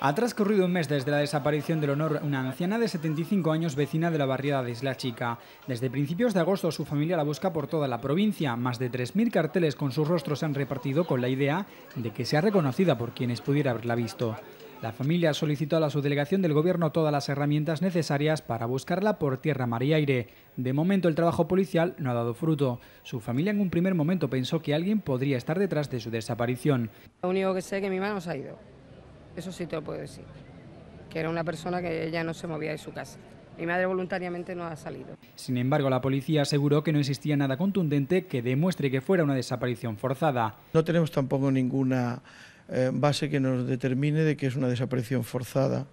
Ha transcurrido un mes desde la desaparición del honor una anciana de 75 años vecina de la barriada de Isla Chica. Desde principios de agosto su familia la busca por toda la provincia. Más de 3.000 carteles con sus rostro se han repartido con la idea de que sea reconocida por quienes pudiera haberla visto. La familia solicitó a la subdelegación del gobierno todas las herramientas necesarias para buscarla por tierra, mar y aire. De momento el trabajo policial no ha dado fruto. Su familia en un primer momento pensó que alguien podría estar detrás de su desaparición. Lo único que sé es que mi mano se ha ido eso sí te lo puedo decir. Que era una persona que ella no se movía de su casa. Mi madre voluntariamente no ha salido. Sin embargo, la policía aseguró que no existía nada contundente que demuestre que fuera una desaparición forzada. No tenemos tampoco ninguna eh, base que nos determine de que es una desaparición forzada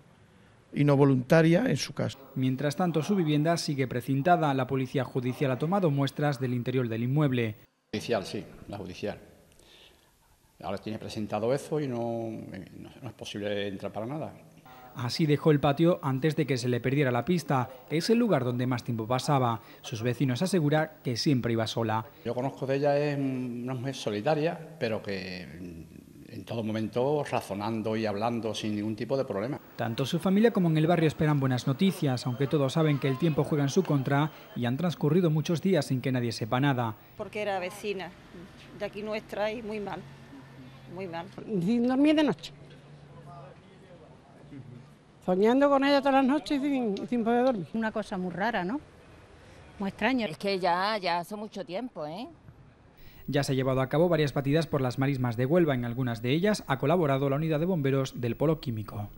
y no voluntaria en su caso. Mientras tanto, su vivienda sigue precintada. La policía judicial ha tomado muestras del interior del inmueble. Judicial, sí, la judicial. Ahora tiene presentado eso y eh, no, no, es posible entrar para nada. Así dejó el patio antes de que se le perdiera la pista. Es el lugar donde más tiempo pasaba. Sus vecinos aseguran que siempre iba sola. Yo conozco de ella, es una mujer solitaria, pero que en todo momento razonando y hablando sin ningún tipo de problema. Tanto su familia como en el barrio esperan buenas noticias, aunque todos saben que el tiempo juega en su contra y han transcurrido muchos días sin que nadie sepa nada. Porque era vecina de aquí nuestra y muy mal muy mal. Sin dormir de noche. Soñando con ella todas las noches sin, sin poder dormir. Una cosa muy rara, ¿no? Muy extraña. Es que ya, ya hace mucho tiempo, ¿eh? Ya se ha llevado a cabo varias batidas por las marismas de Huelva. En algunas de ellas ha colaborado la unidad de bomberos del Polo Químico.